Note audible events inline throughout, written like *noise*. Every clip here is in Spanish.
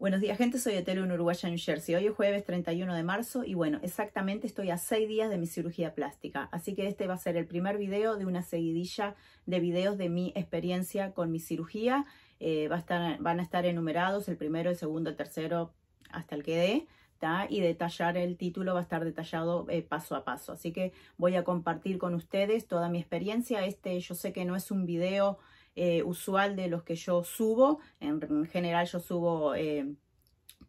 Buenos días, gente. Soy Etelio, en New Jersey. Hoy es jueves 31 de marzo y bueno, exactamente estoy a seis días de mi cirugía plástica. Así que este va a ser el primer video de una seguidilla de videos de mi experiencia con mi cirugía. Eh, va a estar, van a estar enumerados el primero, el segundo, el tercero, hasta el que dé. Y detallar el título va a estar detallado eh, paso a paso. Así que voy a compartir con ustedes toda mi experiencia. Este yo sé que no es un video eh, usual de los que yo subo. En, general yo subo tours eh,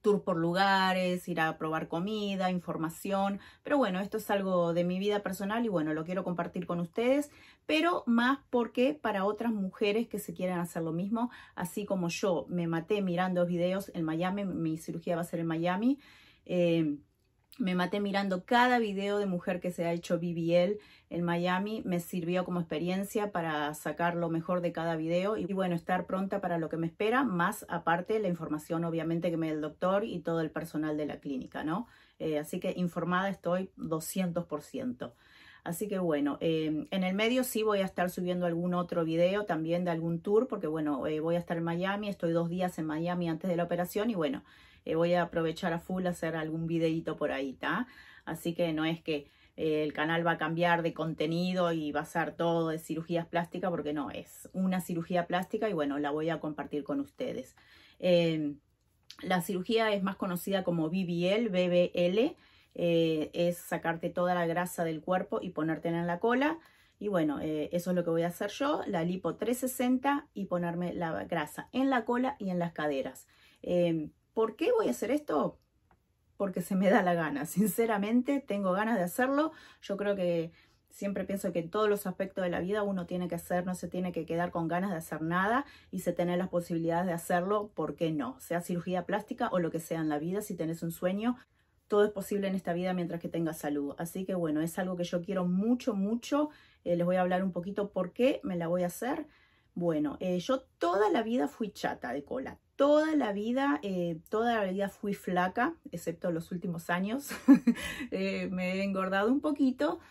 tour por lugares, ir a probar comida, información, pero bueno, esto es algo de mi vida personal y bueno, lo quiero compartir con ustedes, pero más porque para otras mujeres que se quieran hacer lo mismo, así como yo me maté mirando videos en Miami, mi cirugía va a ser en Miami. Eh, me maté mirando cada video de mujer que se ha hecho BBL en Miami. Me sirvió como experiencia para sacar lo mejor de cada video y bueno, estar pronta para lo que me espera, más aparte la información obviamente que me da el doctor y todo el personal de la clínica, ¿no? Eh, así que informada estoy 200%. Así que bueno, em, en el medio sí voy a estar subiendo algún otro video también de algún tour, porque bueno, eh, voy a estar en Miami, estoy dos días en Miami antes de la operación y bueno, eh, voy a aprovechar a full hacer algún videito por ahí, ¿está? Así que no es que eh, el canal va a cambiar de contenido y va a ser todo de cirugías plásticas, porque no, es una cirugía plástica y bueno, la voy a compartir con ustedes. Em, la cirugía es más conocida como BBL, BBL, eh, es sacarte toda la grasa del cuerpo y ponértela en la cola. Y bueno, eso es lo que voy a hacer yo, la lipo 360 y ponerme la grasa en la cola y en las caderas. Em, ¿Por qué voy a hacer esto? Porque se me da la gana. Sinceramente, tengo ganas de hacerlo. Yo creo que siempre pienso que en todos los aspectos de la vida uno tiene que hacer, no se tiene que quedar con ganas de hacer nada y se tener las posibilidades de hacerlo, ¿por qué no? Sea cirugía plástica o lo que sea en la vida, si tenés un sueño, todo es posible en esta vida mientras que tengas salud. Así que bueno, es algo que yo quiero mucho, mucho. Eh, les voy a hablar un poquito por qué me la voy a hacer. Bueno, eh, yo toda la vida fui chata de cola, toda la vida, eh, toda la vida fui flaca, excepto los últimos años, *laughs* eh, me he engordado un poquito,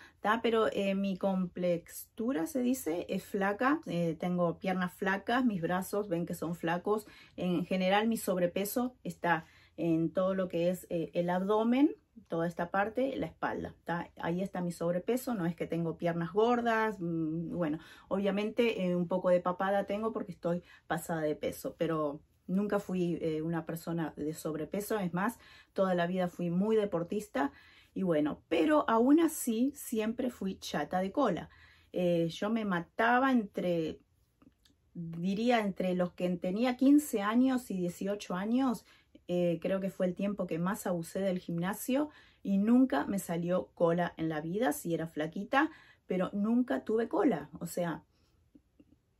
pero mi complexura se dice es flaca, tengo piernas flacas, mis brazos ven que son flacos, en general mi sobrepeso está en todo lo que es el abdomen, toda esta parte, la espalda. Ahí está mi sobrepeso, no es que tengo piernas gordas, mm, bueno, obviamente eh, un poco de papada tengo porque estoy pasada de peso, pero nunca fui eh, una persona de sobrepeso, es más, toda la vida fui muy deportista y bueno, pero aún así siempre fui chata de cola. Eh, yo me mataba entre, diría, entre los que tenía 15 años y 18 años, eh, creo que fue el tiempo que más abusé del gimnasio y nunca me salió cola en la vida, si era flaquita, pero nunca tuve cola. O sea,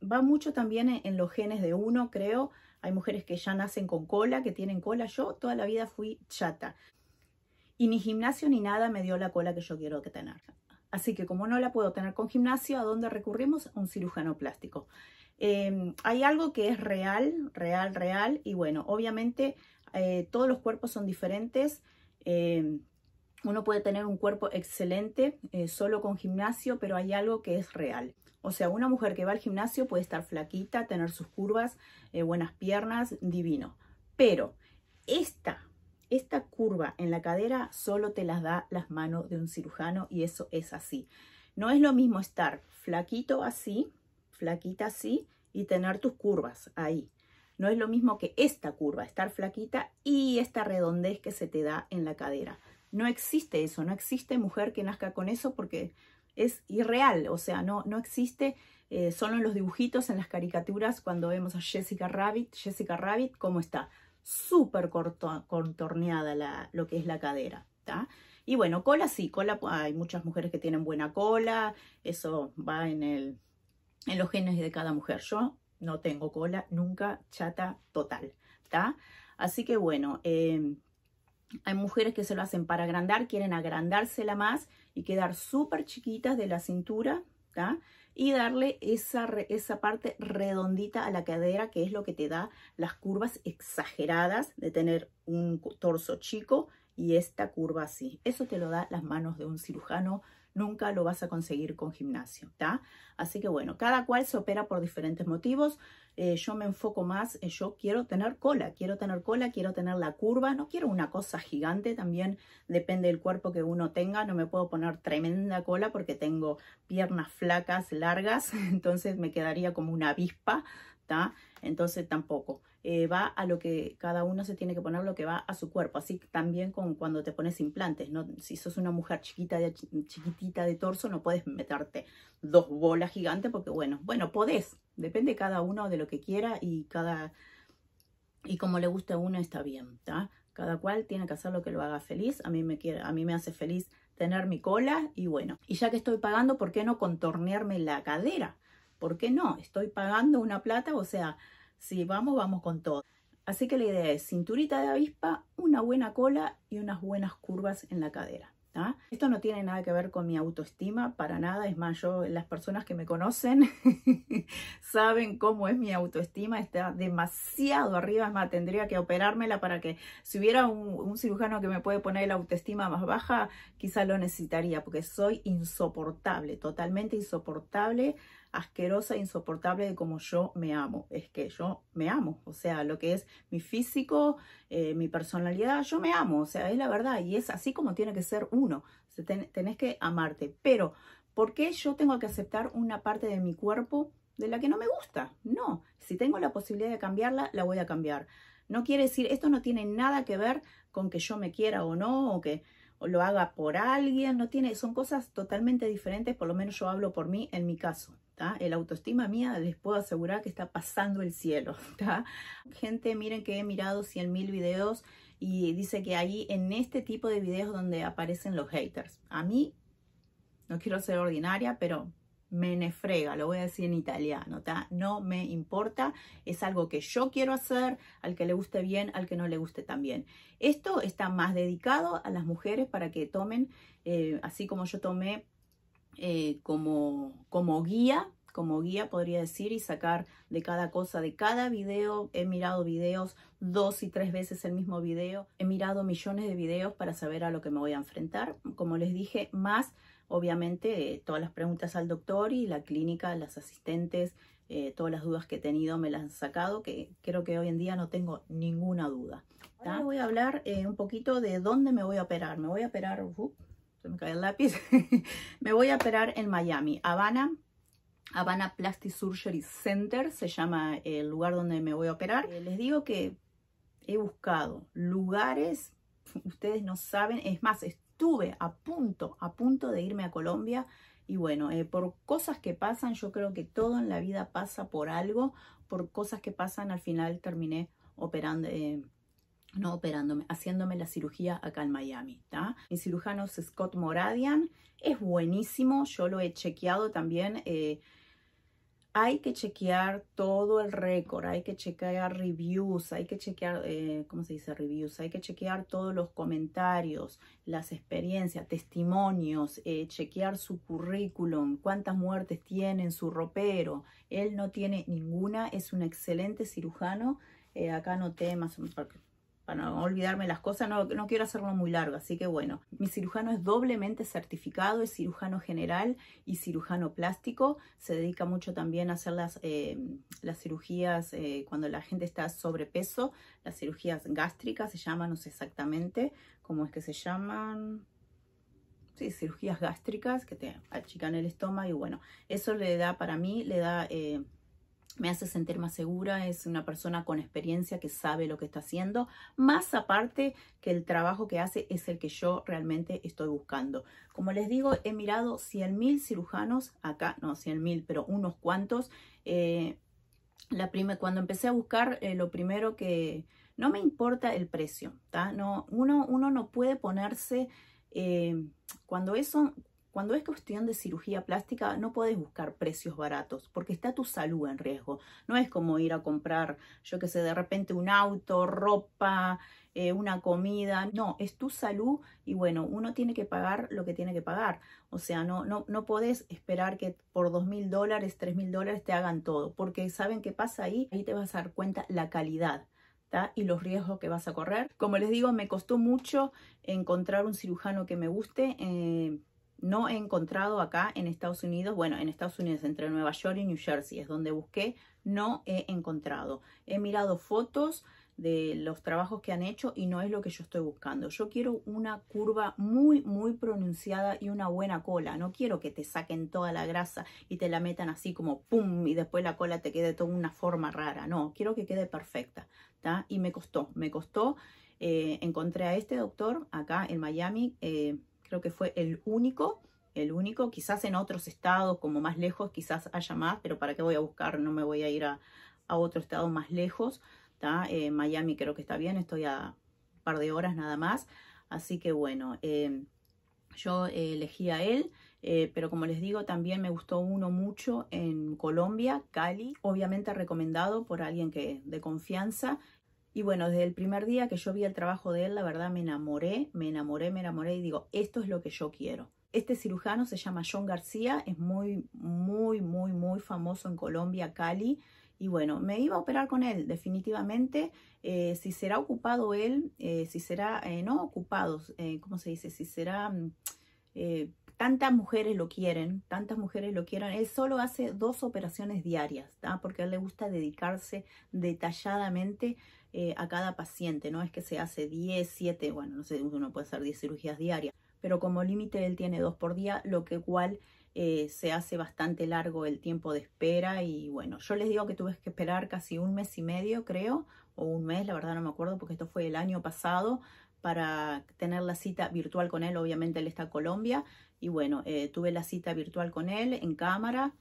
va mucho también e, en, los genes de uno, creo. Hay mujeres que ya nacen con cola, que tienen cola. Yo toda la vida fui chata. Y ni gimnasio ni nada me dio la cola que yo quiero que tener. Así que como no la puedo tener con gimnasio, ¿a dónde recurrimos? A un cirujano plástico. Em, hay algo que es real, real, real. Y bueno, obviamente eh, todos los cuerpos son diferentes. Eh, uno puede tener un cuerpo excelente eh, solo con gimnasio, pero hay algo que es real. O sea, una mujer que va al gimnasio puede estar flaquita, tener sus curvas, buenas piernas, divino. Pero esta, esta curva en la cadera solo te las da las manos de un cirujano y eso es así. No es lo mismo estar flaquito así, flaquita así y tener tus curvas ahí. No es lo mismo que esta curva, estar flaquita y esta redondez que se te da en la cadera. No existe eso, no existe mujer que nazca con eso porque es irreal, o sea, no, no existe eh, solo en los dibujitos, en las caricaturas, cuando vemos a Jessica Rabbit, Jessica Rabbit, cómo está, súper contorneada la, lo que es la cadera, Y bueno, cola sí, cola, hay muchas mujeres que tienen buena cola, eso va en, el, en los genes de cada mujer. Yo no tengo cola nunca chata total, ¿está? Así que bueno, em, hay mujeres que se lo hacen para agrandar, quieren agrandársela más y quedar súper chiquitas de la cintura, ¿está? Y darle esa, esa parte redondita a la cadera, que es lo que te da las curvas exageradas de tener un torso chico y esta curva así. Eso te lo da las manos de un cirujano nunca lo vas a conseguir con gimnasio, ¿está? Así que bueno, cada cual se opera por diferentes motivos. Eh, yo me enfoco más, yo quiero tener cola, quiero tener cola, quiero tener la curva, no quiero una cosa gigante, también depende del cuerpo que uno tenga, no me puedo poner tremenda cola porque tengo piernas flacas, largas, *laughs* entonces me quedaría como una avispa, ¿está? Entonces tampoco. Eh, va a lo que cada uno se tiene que poner, lo que va a su cuerpo. Así también con cuando te pones implantes, ¿no? Si sos una mujer chiquita de, chiquitita de torso, no puedes meterte dos bolas gigantes porque, bueno, bueno, podés. Depende cada uno de lo que quiera y cada... Y como le guste a uno está bien, ¿tá? Cada cual tiene que hacer lo que lo haga feliz. A mí me, a mí me hace feliz tener mi cola y bueno. Y ya que estoy pagando, ¿por qué no contornearme la cadera? ¿Por qué no? Estoy pagando una plata, o sea, si vamos, vamos con todo. Así que la idea es cinturita de avispa, una buena cola y unas buenas curvas en la cadera. Esto no tiene nada que ver con mi autoestima, para nada. Es más, yo, las personas que me conocen *laughs* saben cómo es mi autoestima, está demasiado arriba. Es más, tendría que operármela para que si hubiera un, un cirujano que me puede poner la autoestima más baja, quizá lo necesitaría, porque soy insoportable, totalmente insoportable asquerosa e insoportable de cómo yo me amo. Es que yo me amo, o sea, lo que es mi físico, eh, mi personalidad, yo me amo, o sea, es la verdad y es así como tiene que ser uno. tenés que amarte, pero ¿por qué yo tengo que aceptar una parte de mi cuerpo de la que no me gusta? No, si tengo la posibilidad de cambiarla, la voy a cambiar. No quiere decir, esto no tiene nada que ver con que yo me quiera o no, o que lo haga por alguien, no tiene, son cosas totalmente diferentes, por lo menos yo hablo por mí en mi caso. El autoestima mía les puedo asegurar que está pasando el cielo, *laughs* Gente, miren que he mirado 100.000 videos y dice que ahí en este tipo de videos donde aparecen los haters. A mí, no quiero ser ordinaria, pero me nefrega, lo voy a decir en italiano, no me importa, es algo que yo quiero hacer, al que le guste bien, al que no le guste también. Esto está más dedicado a las mujeres para que tomen, eh, así como yo tomé eh, como, como guía, como guía podría decir, y sacar de cada cosa, de cada video. He mirado videos dos y tres veces el mismo video. He mirado millones de videos para saber a lo que me voy a enfrentar. Como les dije, más obviamente eh, todas las preguntas al doctor y la clínica, las asistentes, eh, todas las dudas que he tenido me las han sacado, que creo que hoy en día no tengo ninguna duda. Ahora voy a hablar un poquito de dónde me voy a operar. Me voy a operar uh, se me cae el lápiz. *laughs* me voy a operar en Miami, Habana. Habana Plastic Surgery Center se llama el lugar donde me voy a operar. Les digo que he buscado lugares, ustedes no saben, es más, estuve a punto, a punto de irme a Colombia y bueno, eh, por cosas que pasan, yo creo que todo en la vida pasa por algo, por cosas que pasan, al final terminé operando, eh, no operándome, haciéndome la cirugía acá en Miami. ¿tá? Mi cirujano es Scott Moradian, es buenísimo, yo lo he chequeado también. Eh, hay que chequear todo el récord, hay que chequear reviews, hay que chequear, eh, ¿cómo se dice reviews? Hay que chequear todos los comentarios, las experiencias, testimonios, eh, chequear su currículum, cuántas muertes tiene en su ropero. Él no tiene ninguna, es un excelente cirujano. acá no más para no olvidarme las cosas, no, no, quiero hacerlo muy largo, así que bueno, mi cirujano es doblemente certificado, es cirujano general y cirujano plástico, se dedica mucho también a hacer las, eh, las cirugías eh, cuando la gente está sobrepeso, las cirugías gástricas se llaman, no sé exactamente cómo es que se llaman, Sí, cirugías gástricas que te achican el estómago y bueno, eso le da para mí, le da eh, me hace sentir más segura, es una persona con experiencia que sabe lo que está haciendo, más aparte que el trabajo que hace es el que yo realmente estoy buscando. Como les digo, he mirado 100.000 cirujanos, acá no 100.000, pero unos cuantos. Eh, la cuando empecé a buscar, eh, lo primero que no me importa el precio, está No, uno, no puede ponerse... Eh, cuando, eso, cuando es cuestión de cirugía plástica, no puedes buscar precios baratos, porque está tu salud en riesgo. No es como ir a comprar, yo qué sé, de repente un auto, ropa, eh, una comida. No, es tu salud y bueno, uno tiene que pagar lo que tiene que pagar. O sea, no, no, no podés esperar que por dos mil dólares, tres mil dólares te hagan todo, porque saben qué pasa ahí, ahí te vas a dar cuenta la calidad y los riesgos que vas a correr. Como les digo, me costó mucho encontrar un cirujano que me guste. Eh, no he encontrado acá en Estados Unidos, bueno, en Estados Unidos, entre Nueva York y New Jersey, es donde busqué, no he encontrado. He mirado fotos de los trabajos que han hecho y no es lo que yo estoy buscando. Yo quiero una curva muy, muy pronunciada y una buena cola. No quiero que te saquen toda la grasa y te la metan así como pum y después la cola te quede toda una forma rara. No, quiero que quede perfecta. está Y me costó, me costó. Eh, encontré a este doctor acá en Miami. Eh, Creo que fue el único, el único. Quizás en otros estados, como más lejos, quizás haya más, pero ¿para qué voy a buscar? No me voy a ir a, otro estado más lejos. Eh, Miami creo que está bien, estoy a un par de horas nada más. Así que bueno, em, yo eh, elegí a él. Eh, pero como les digo, también me gustó uno mucho en Colombia, Cali, obviamente recomendado por alguien que de confianza y bueno, desde el primer día que yo vi el trabajo de él, la verdad me enamoré, me enamoré, me enamoré y digo, esto es lo que yo quiero. Este cirujano se llama John García, es muy, muy, muy, muy famoso en Colombia, Cali. Y bueno, me iba a operar con él, definitivamente. Eh, si será ocupado él, eh, si será, eh, no ocupados, ¿cómo se dice? Si será, mm, tantas mujeres lo quieren, tantas mujeres lo quieren Él solo hace dos operaciones diarias, porque a él le gusta dedicarse detalladamente eh, a cada paciente, no es que se hace 10, 7, bueno, no sé, uno puede hacer 10 cirugías diarias, pero como límite él tiene dos por día, lo que igual eh, se hace bastante largo el tiempo de espera y bueno, yo les digo que tuve que esperar casi un mes y medio, creo, o un mes, la verdad no me acuerdo, porque esto fue el año pasado, para tener la cita virtual con él, obviamente él está en Colombia, y bueno, eh, tuve la cita virtual con él en cámara,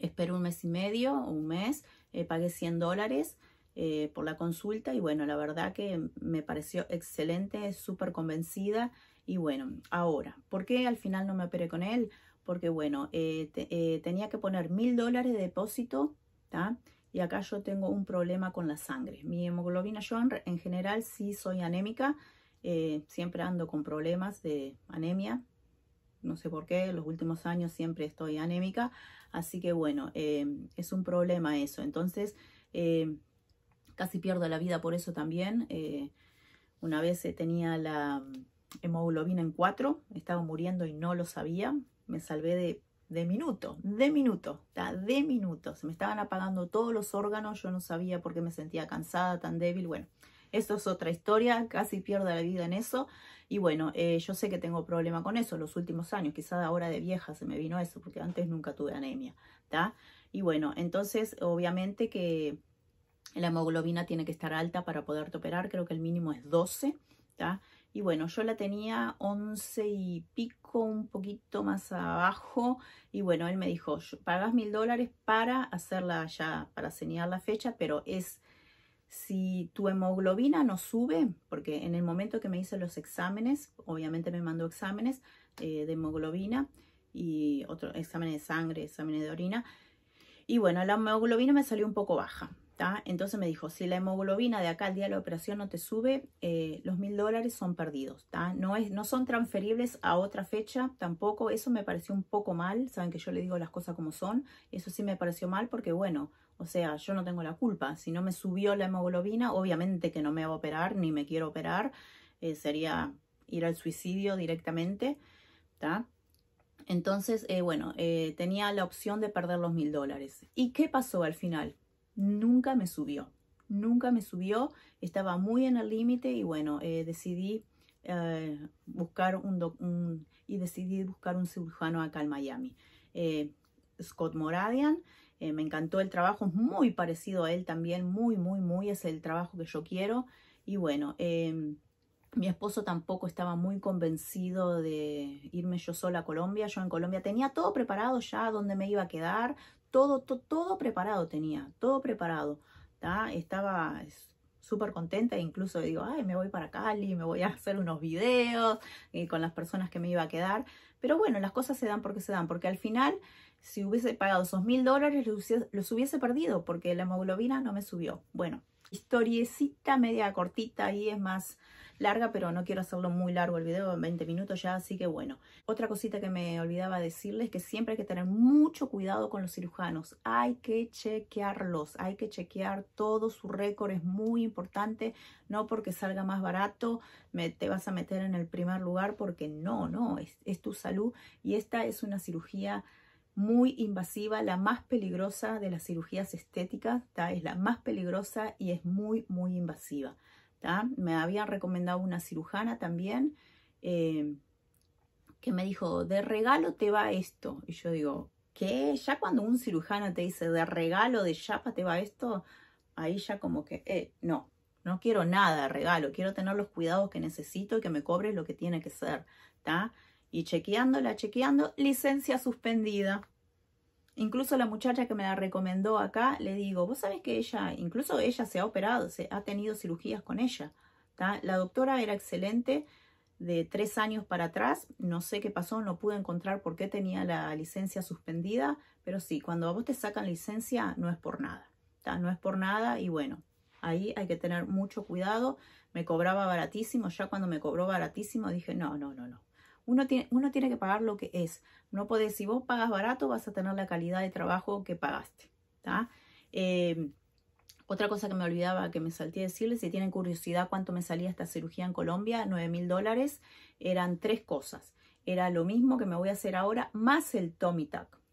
esperé un mes y medio, un mes, pagué 100 dólares, eh, por la consulta y bueno, la verdad que me pareció excelente, súper convencida y bueno, ahora, ¿por qué al final no me operé con él? Porque bueno, eh, eh, tenía que poner mil dólares de depósito, Y acá yo tengo un problema con la sangre. Mi hemoglobina yo en, general sí soy anémica, siempre ando con problemas de anemia, no sé por qué, los últimos años siempre estoy anémica, así que bueno, es un problema eso. Entonces, Casi pierdo la vida por eso también. Eh, una vez eh, tenía la mm, hemoglobina en 4, estaba muriendo y no lo sabía. Me salvé de, de minuto, de minuto, de minuto. Se me estaban apagando todos los órganos, yo no sabía por qué me sentía cansada, tan débil. Bueno, eso es otra historia, casi pierdo la vida en eso. Y bueno, eh, yo sé que tengo problema con eso los últimos años, quizá ahora de vieja se me vino eso, porque antes nunca tuve anemia, Y bueno, entonces obviamente que la hemoglobina tiene que estar alta para poderte operar, creo que el mínimo es 12, Y bueno, yo la tenía 11 y pico, un poquito más abajo. Y bueno, él me dijo, pagas mil dólares para hacerla ya, para señalar la fecha, pero es si tu hemoglobina no sube, porque en el momento que me hice los exámenes, obviamente me mandó exámenes eh, de hemoglobina y otro exámenes de sangre, exámenes de orina. Y bueno, la hemoglobina me salió un poco baja. Entonces me dijo, si la hemoglobina de acá al día de la operación no te sube, eh, los mil dólares son perdidos, No, son transferibles a otra fecha tampoco, eso me pareció un poco mal, saben que yo le digo las cosas como son, eso sí me pareció mal porque bueno, o sea, yo no tengo la culpa, si no me subió la hemoglobina, obviamente que no me va a operar ni me quiero operar, eh, sería ir al suicidio directamente, Entonces, eh, bueno, tenía la opción de perder los mil dólares. ¿Y qué pasó al final? nunca me subió, nunca me subió, estaba muy en el límite y bueno, eh, decidí eh, buscar un, y decidí buscar un cirujano acá en Miami. Eh, Scott Moradian, me encantó el trabajo, es muy parecido a él también, muy, muy, muy, es el trabajo que yo quiero y bueno, mi esposo tampoco estaba muy convencido de irme yo sola a Colombia. Yo en Colombia tenía todo preparado ya, dónde me iba a quedar, todo, todo, preparado tenía, todo preparado. Estaba súper contenta e incluso digo, ay, me voy para Cali, me voy a hacer unos videos eh, con las personas que me iba a quedar. Pero bueno, las cosas se dan porque se dan, porque al final, si hubiese pagado esos mil dólares, los hubiese perdido porque la hemoglobina no me subió. Bueno, historiecita media cortita y es más larga, pero no quiero hacerlo muy largo el video, 20 minutos ya, así que bueno. Otra cosita que me olvidaba decirles, que siempre hay que tener mucho cuidado con los cirujanos. Hay que chequearlos, hay que chequear todo su récord, es muy importante. No porque salga más barato, te vas a meter en el primer lugar, porque no, no, es, tu salud. Y esta es una cirugía muy invasiva, la más peligrosa de las cirugías estéticas, es la más peligrosa y es muy, muy invasiva. Me habían recomendado una cirujana también eh, que me dijo, de regalo te va esto. Y yo digo, ¿qué? Ya cuando un cirujano te dice, de regalo, de chapa te va esto, ahí ya como que, eh, no, no quiero nada de regalo, quiero tener los cuidados que necesito y que me cobre lo que tiene que ser, ¿tá? Y chequeándola, chequeando, licencia suspendida. Incluso la muchacha que me la recomendó acá, le digo, vos sabés que ella, incluso ella se ha operado, se ha tenido cirugías con ella. La doctora era excelente de tres años para atrás, no sé qué pasó, no pude encontrar por qué tenía la licencia suspendida, pero sí, cuando a vos te sacan licencia no es por nada, no es por nada y bueno, ahí hay que tener mucho cuidado. Me cobraba baratísimo, ya cuando me cobró baratísimo dije, no, no, no, no, uno tiene, que pagar lo que es. No podés, si vos pagas barato, vas a tener la calidad de trabajo que pagaste. Em, otra cosa que me olvidaba que me salté a decirles, si tienen curiosidad cuánto me salía esta cirugía en Colombia, 9 mil dólares, eran tres cosas. Era lo mismo que me voy a hacer ahora, más el Tommy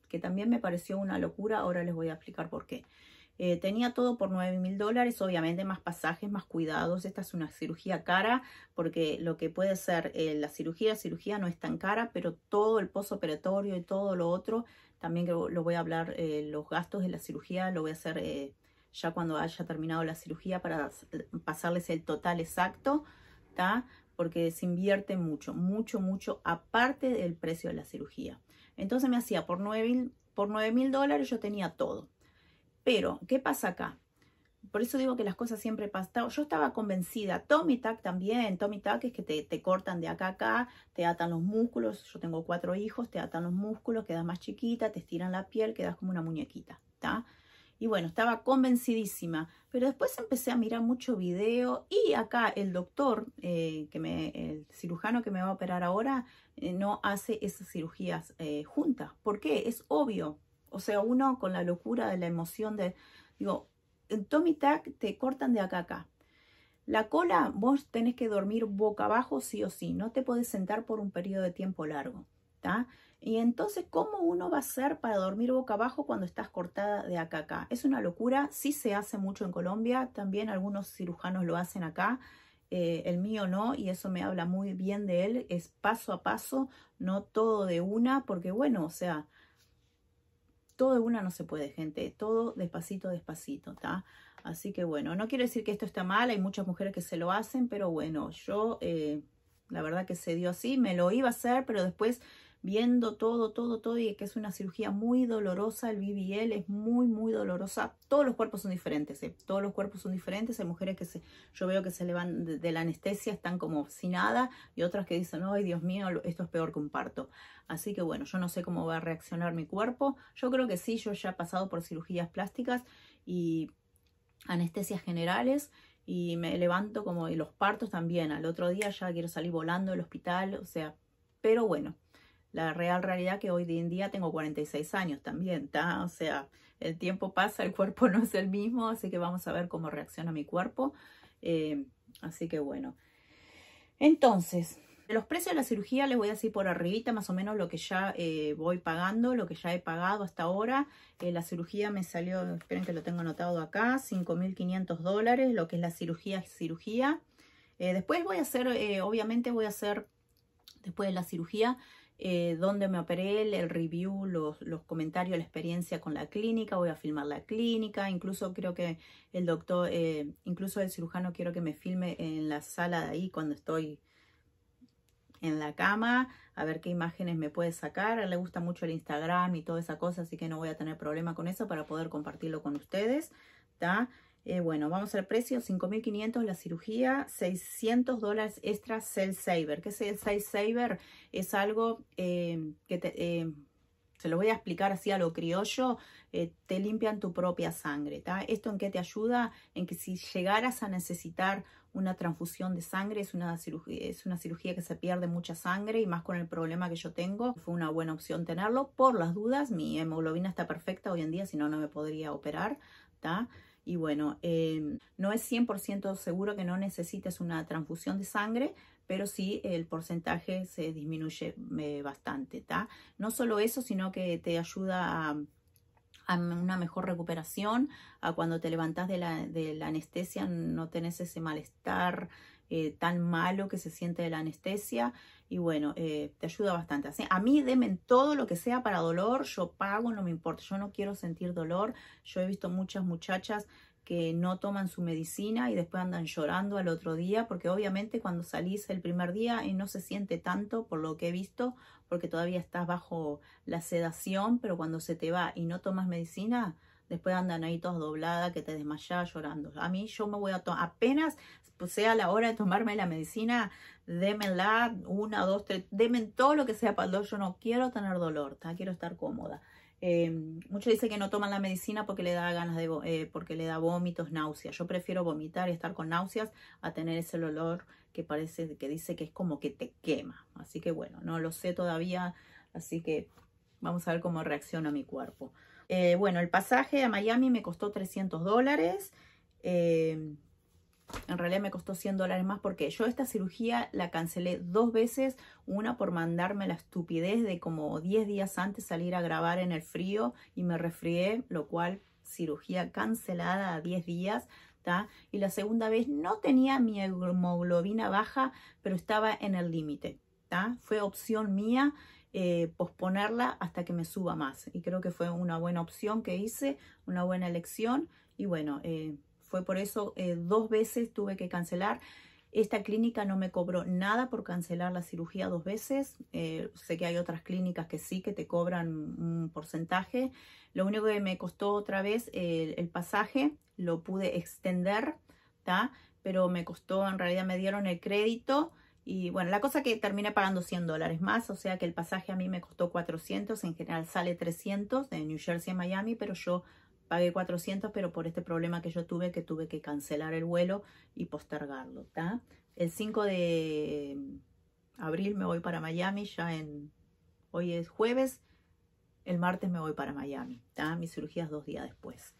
que también me pareció una locura, ahora les voy a explicar por qué. Eh, tenía todo por 9 mil dólares, obviamente más pasajes, más cuidados. Esta es una cirugía cara porque lo que puede ser eh, la cirugía, la cirugía no es tan cara, pero todo el posoperatorio y todo lo otro, también lo, voy a hablar, eh, los gastos de la cirugía, lo voy a hacer ya cuando haya terminado la cirugía para pasarles el total exacto, porque se invierte mucho, mucho, mucho, aparte del precio de la cirugía. Entonces me hacía por 9 mil dólares, yo tenía todo pero, ¿qué pasa acá? Por eso digo que las cosas siempre pasan. Yo estaba convencida, Tommy Tac también, Tommy Tac es que te, cortan de acá a acá, te atan los músculos, yo tengo cuatro hijos, te atan los músculos, quedas más chiquita, te estiran la piel, quedas como una muñequita, ¿está? Y bueno, estaba convencidísima, pero después empecé a mirar mucho video y acá el doctor, eh, que me, el cirujano que me va a operar ahora, eh, no hace esas cirugías eh, juntas. ¿Por qué? Es obvio, o sea, uno con la locura de la emoción de, digo, en Tommy Tac te cortan de acá acá. La cola, vos tenés que dormir boca abajo sí o sí, no te podés sentar por un periodo de tiempo largo, Y entonces, ¿cómo uno va a hacer para dormir boca abajo cuando estás cortada de acá a acá? Es una locura, sí se hace mucho en Colombia, también algunos cirujanos lo hacen acá, eh, el mío no, y eso me habla muy bien de él, es paso a paso, no todo de una, porque bueno, o sea, todo de una no se puede, gente. Todo despacito, despacito, ¿está? Así que bueno, no quiero decir que esto está mal, hay muchas mujeres que se lo hacen, pero bueno, yo eh, la verdad que se dio así, me lo iba a hacer, pero después viendo todo, todo, todo, y que es una cirugía muy dolorosa, el BBL es muy, muy dolorosa. Todos los cuerpos son diferentes, ¿eh? todos los cuerpos son diferentes. Hay mujeres que se, yo veo que se levantan de, la anestesia, están como sin nada, y otras que dicen, ay Dios mío, esto es peor que un parto. Así que bueno, yo no sé cómo va a reaccionar mi cuerpo. Yo creo que sí, yo ya he pasado por cirugías plásticas y anestesias generales y me levanto como los partos también. Al otro día ya quiero salir volando del hospital, o sea, pero bueno, la real realidad que hoy en día tengo 46 años también, ¿está? o sea, el tiempo pasa, el cuerpo *laughs* no es el mismo, así que vamos a ver cómo reacciona mi cuerpo. Eh, así que bueno. Entonces, de los precios de la cirugía les voy a decir por arribita más o menos lo que ya eh, voy pagando, lo que ya he pagado hasta ahora. Eh, la cirugía me salió, esperen que lo tengo anotado acá, 5.500 dólares, lo que es la cirugía cirugía. después voy a hacer, obviamente voy a hacer, después de la cirugía, eh, dónde me operé, el, review, los, comentarios, la experiencia con la clínica, voy a filmar la clínica, incluso creo que el doctor, eh, incluso el cirujano quiero que me filme en la sala de ahí cuando estoy en la cama, a ver qué imágenes me puede sacar. le gusta mucho el Instagram y toda esa cosa, así que no voy a tener problema con eso para poder compartirlo con ustedes. ¿ta? Eh, bueno, vamos al precio, 5.500 la cirugía, 600 dólares extra Cell Saver. ¿Qué es el Cell Saver? Es algo eh, que te, eh, se lo voy a explicar así a lo criollo, te limpian tu propia sangre. ¿tá? ¿Esto en qué te ayuda? En que si llegaras a necesitar una transfusión de sangre, es una, cirugía, es una cirugía que se pierde mucha sangre y más con el problema que yo tengo, fue una buena opción tenerlo. Por las dudas, mi hemoglobina está perfecta hoy en día, si no, no me podría operar. ¿ta? Y bueno, eh, no es 100% seguro que no necesites una transfusión de sangre, pero sí el porcentaje se disminuye eh, bastante, No solo eso, sino que te ayuda a, una mejor recuperación, a cuando te levantás de la, de la anestesia no tenés ese malestar eh, tan malo que se siente de la anestesia. Y bueno, eh, te ayuda bastante. Así, a mí demen todo lo que sea para dolor, yo pago, no me importa. Yo no quiero sentir dolor. Yo he visto muchas muchachas que no toman su medicina y después andan llorando al otro día, porque obviamente cuando salís el primer día y no se siente tanto por lo que he visto, porque todavía estás bajo la sedación, pero cuando se te va y no tomas medicina, después andan ahí todas dobladas, que te desmayas llorando. A mí yo me voy a tomar, apenas sea la hora de tomarme la medicina, démenla, una, dos, tres, démen todo lo que sea para el dolor. Yo no quiero tener dolor, quiero estar cómoda. Em, muchos dicen que no toman la medicina porque le da ganas de, eh, porque le da vómitos, náuseas. Yo prefiero vomitar y estar con náuseas a tener ese olor que parece que dice que es como que te quema. Así que bueno, no lo sé todavía, así que vamos a ver cómo reacciona mi cuerpo. Eh, bueno, el pasaje a Miami me costó 300 dólares. Em, en realidad me costó 100 dólares más porque yo esta cirugía la cancelé dos veces. Una por mandarme la estupidez de como 10 días antes salir a grabar en el frío y me resfrié, lo cual cirugía cancelada a 10 días. ¿ta? Y la segunda vez no tenía mi hemoglobina baja, pero estaba en el límite. Fue opción mía eh, posponerla hasta que me suba más. Y creo que fue una buena opción que hice, una buena elección. Y bueno, eh, fue por eso eh, dos veces tuve que cancelar. Esta clínica no me cobró nada por cancelar la cirugía dos veces. sé que hay otras clínicas que sí, que te cobran un porcentaje. Lo único que me costó otra vez el, pasaje, lo pude extender, pero me costó, en realidad me dieron el crédito y bueno, la cosa que terminé pagando 100 dólares más, o sea que el pasaje a mí me costó 400, en general sale 300 de New Jersey a Miami, pero yo pagué 400, pero por este problema que yo tuve, que tuve que cancelar el vuelo y postergarlo, ¿está? El 5 de abril me voy para Miami, ya en, hoy es jueves, el martes me voy para Miami, Mi cirugía es dos días después.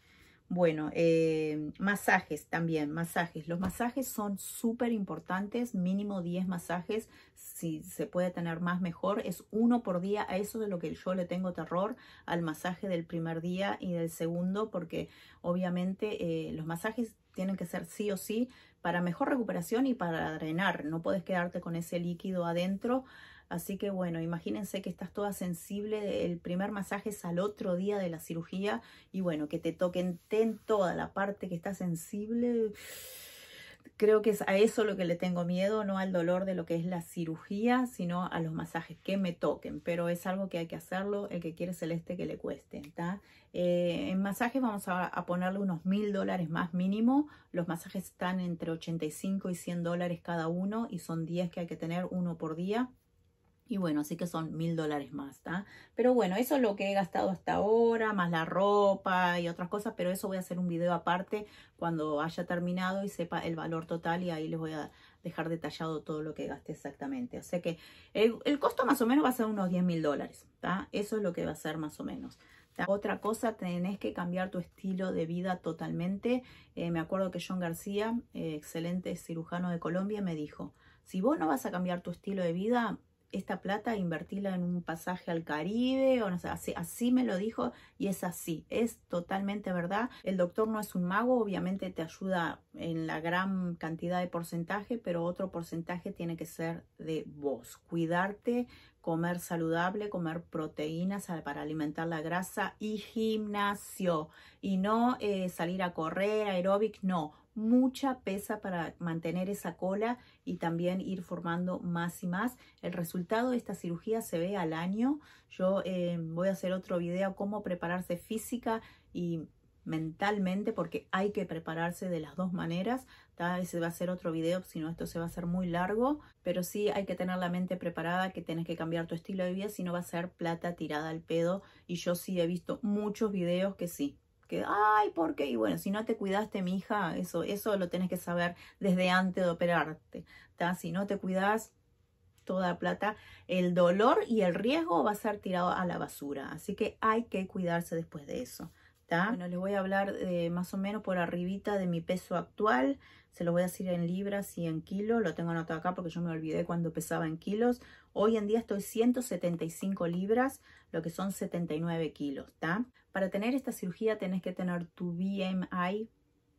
Bueno, eh, masajes también, masajes. Los masajes son súper importantes, mínimo 10 masajes. Si se puede tener más, mejor. Es uno por día. A eso de lo que yo le tengo terror, al masaje del primer día y del segundo, porque obviamente eh, los masajes tienen que ser sí o sí para mejor recuperación y para drenar. No puedes quedarte con ese líquido adentro Así que bueno, imagínense que estás toda sensible, el primer masaje es al otro día de la cirugía y bueno, que te toquen ten toda la parte que está sensible. Creo que es a eso lo que le tengo miedo, no al dolor de lo que es la cirugía, sino a los masajes que me toquen. Pero es algo que hay que hacerlo, el que quiere celeste que le cueste. Eh, en masajes vamos a, a ponerle unos mil dólares más mínimo. Los masajes están entre 85 y 100 dólares cada uno y son 10 que hay que tener uno por día. Y bueno, así que son mil dólares más, está Pero bueno, eso es lo que he gastado hasta ahora, más la ropa y otras cosas, pero eso voy a hacer un video aparte cuando haya terminado y sepa el valor total y ahí les voy a dejar detallado todo lo que gasté exactamente. O sea que el, costo más o menos va a ser unos 10 mil dólares, está Eso es lo que va a ser más o menos. Otra cosa, tenés que cambiar tu estilo de vida totalmente. Eh, me acuerdo que John García, eh, excelente cirujano de Colombia, me dijo, si vos no vas a cambiar tu estilo de vida, esta plata invertirla en un pasaje al Caribe, o no sé, así, así me lo dijo y es así, es totalmente verdad. El doctor no es un mago, obviamente te ayuda en la gran cantidad de porcentaje, pero otro porcentaje tiene que ser de vos, cuidarte, comer saludable, comer proteínas para alimentar la grasa y gimnasio y no eh, salir a correr, aeróbic, no mucha pesa para mantener esa cola y también ir formando más y más. El resultado de esta cirugía se ve al año. Yo eh, voy a hacer otro video cómo prepararse física y mentalmente porque hay que prepararse de las dos maneras. vez se va a hacer otro video, si no esto se va a hacer muy largo, pero sí hay que tener la mente preparada que tienes que cambiar tu estilo de vida, si no va a ser plata tirada al pedo. Y yo sí he visto muchos videos que sí, que, ay, ¿por qué? Y bueno, si no te cuidaste, mi hija, eso, eso lo tenés que saber desde antes de operarte. Si no te cuidas, toda plata, el dolor y el riesgo va a ser tirado a la basura. Así que hay que cuidarse después de eso. Bueno, les voy a hablar de eh, más o menos por arribita de mi peso actual. Se lo voy a decir en libras y en kilos. Lo tengo anotado acá porque yo me olvidé cuando pesaba en kilos. Hoy en día estoy 175 libras, lo que son 79 kilos, Para tener esta cirugía tenés que tener tu BMI,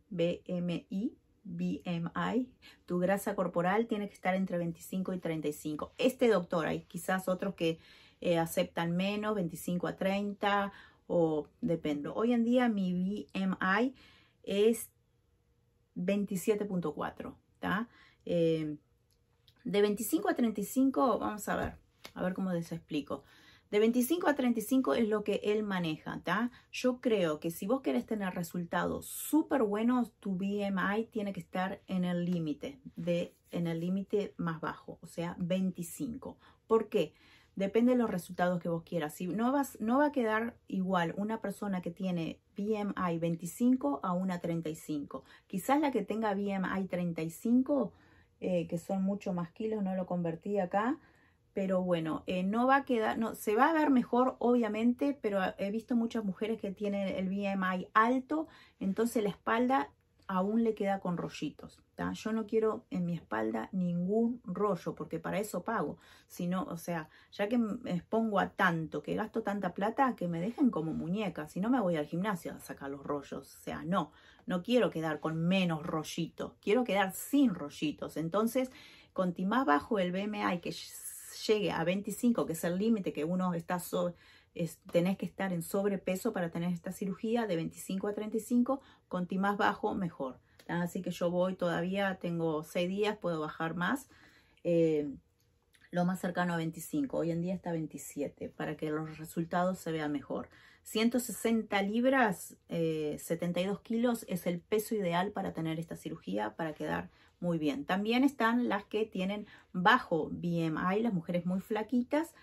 BMI, BMI, tu grasa corporal tiene que estar entre 25 y 35. Este doctor, hay quizás otros que eh, aceptan menos, 25 a 30 o dependo. Hoy en día mi BMI es 27.4, eh, de 25 a 35, vamos a ver, a ver cómo les explico. De 25 a 35 es lo que él maneja, está Yo creo que si vos querés tener resultados súper buenos, tu BMI tiene que estar en el límite, de en el límite más bajo, o sea, 25. ¿Por qué? Porque Depende de los resultados que vos quieras. Si no, vas, no va a quedar igual una persona que tiene BMI 25 a una 35. Quizás la que tenga BMI 35, eh, que son mucho más kilos, no lo convertí acá, pero bueno, eh, no va a quedar, no, se va a ver mejor obviamente, pero he visto muchas mujeres que tienen el BMI alto, entonces la espalda aún le queda con rollitos. Yo no quiero en mi espalda ningún rollo, porque para eso pago. Sino, o sea, ya que me expongo a tanto, que gasto tanta plata, que me dejen como muñeca. Si no, me voy al gimnasio a sacar los rollos. O sea, no, no quiero quedar con menos rollitos. Quiero quedar sin rollitos. Entonces, conti más bajo el BMI que llegue a 25, que es el límite que uno está tenés que estar en sobrepeso para tener esta cirugía de 25 a 35, conti más bajo mejor. Así que yo voy todavía, tengo 6 días, puedo bajar más. Eh, lo más cercano a 25, hoy en día está 27, para que los resultados se vean mejor. 160 libras, 72 eh, kilos es el peso ideal para tener esta cirugía, para quedar muy bien. También están las que tienen bajo BMI, las mujeres muy flaquitas,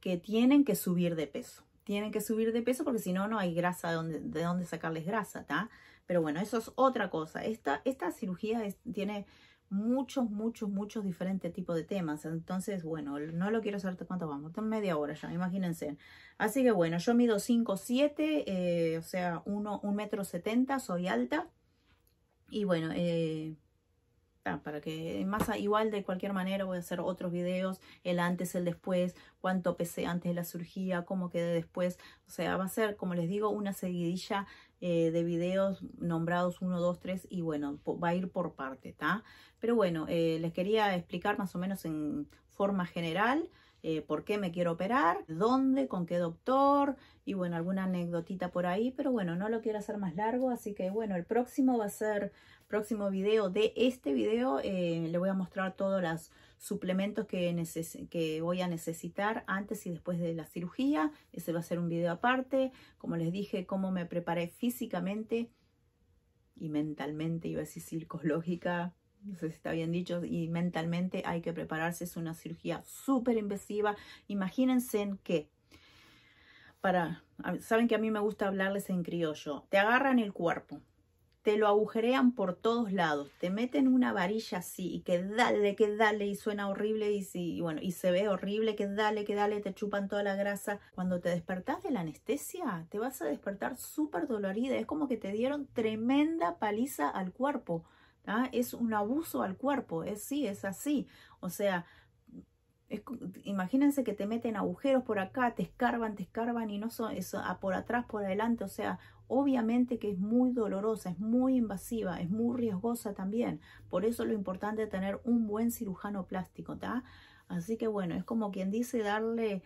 que tienen que subir de peso. Tienen que subir de peso porque si no, no hay grasa de dónde sacarles grasa, ¿tá? Pero bueno, eso es otra cosa. Esta, esta cirugía tiene muchos, muchos, muchos diferentes tipos de temas. Entonces, bueno, no lo quiero hacer cuánto vamos. En media hora ya, imagínense. Así que bueno, yo mido 5'7", eh, o sea, 1, 1,70 metro 70, soy alta. Y bueno, eh, Ah, para que más igual de cualquier manera voy a hacer otros videos, el antes, el después, cuánto pesé antes de la cirugía, cómo quedé después, o sea, va a ser, como les digo, una seguidilla eh, de videos nombrados 1, 2, 3 y bueno, va a ir por parte, ¿está? Pero bueno, eh, les quería explicar más o menos en forma general, eh, por qué me quiero operar, dónde, con qué doctor y bueno, alguna anécdotita por ahí, pero bueno, no lo quiero hacer más largo, así que bueno, el próximo va a ser, próximo video de este video, eh, le voy a mostrar todos los suplementos que, que voy a necesitar antes y después de la cirugía, ese va a ser un video aparte, como les dije, cómo me preparé físicamente y mentalmente, iba a decir psicológica, no sé si está bien dicho, y mentalmente hay que prepararse. Es una cirugía súper invasiva. Imagínense en qué. Para, saben que a mí me gusta hablarles en criollo. Te agarran el cuerpo, te lo agujerean por todos lados, te meten una varilla así y que dale, que dale y suena horrible y, si, bueno, y se ve horrible, que dale, que dale, te chupan toda la grasa. Cuando te despertás de la anestesia, te vas a despertar súper dolorida, es como que te dieron tremenda paliza al cuerpo. ¿ah? Es un abuso al cuerpo, es sí, es así. O sea, imagínense que te meten agujeros por acá, te escarban, te escarban y no son eso, a por atrás, por adelante. O sea, obviamente que es muy dolorosa, es muy invasiva, es muy riesgosa también. Por eso lo importante es tener un buen cirujano plástico, ¿está? Así que bueno, es como quien dice darle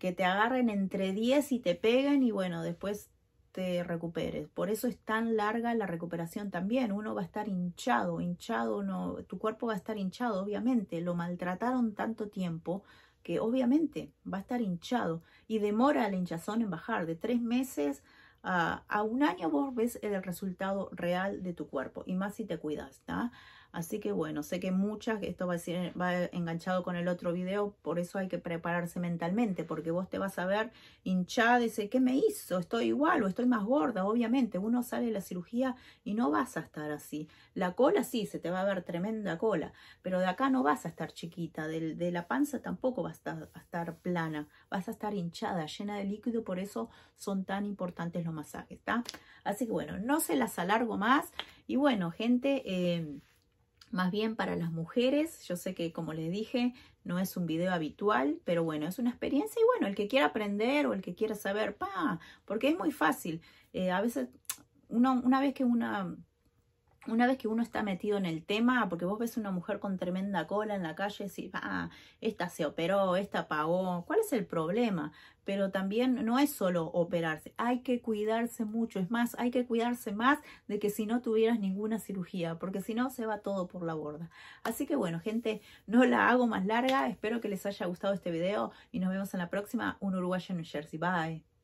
que te agarren entre 10 y te peguen y bueno, después recuperes. Por eso es tan larga la recuperación también. Uno va a estar hinchado, hinchado, no, tu cuerpo va a estar hinchado, obviamente. Lo maltrataron tanto tiempo que obviamente va a estar hinchado y demora el hinchazón en bajar. De tres meses a, a un año vos ves el resultado real de tu cuerpo y más si te cuidas. Así que bueno, sé que muchas, esto va a, ser, enganchado con el otro video, por eso hay que prepararse mentalmente, porque vos te vas a ver hinchada y dices, ¿qué me hizo? ¿Estoy igual o estoy más gorda? Obviamente, uno sale de la cirugía y no vas a estar así. La cola sí, se te va a ver tremenda cola, pero de acá no vas a estar chiquita, de, de la panza tampoco vas a estar plana, vas a estar hinchada, llena de líquido, por eso son tan importantes los masajes, ¿está? Así que bueno, no se las alargo más. Y bueno, gente, eh, más bien para las mujeres. Yo sé que, como les dije, no es un video habitual, pero bueno, es una experiencia y bueno, el que quiera aprender o el que quiera saber, pa, porque es muy fácil. Eh, a veces, una vez que una una vez que uno está metido en el tema, porque vos ves una mujer con tremenda cola en la calle y decís, ah, esta se operó, esta pagó, ¿cuál es el problema? Pero también no es solo operarse, hay que cuidarse mucho, es más, hay que cuidarse más de que si no tuvieras ninguna cirugía, porque si no se va todo por la borda. Así que bueno, gente, no la hago más larga, espero que les haya gustado este video y nos vemos en la próxima, un uruguayo en New Jersey, bye.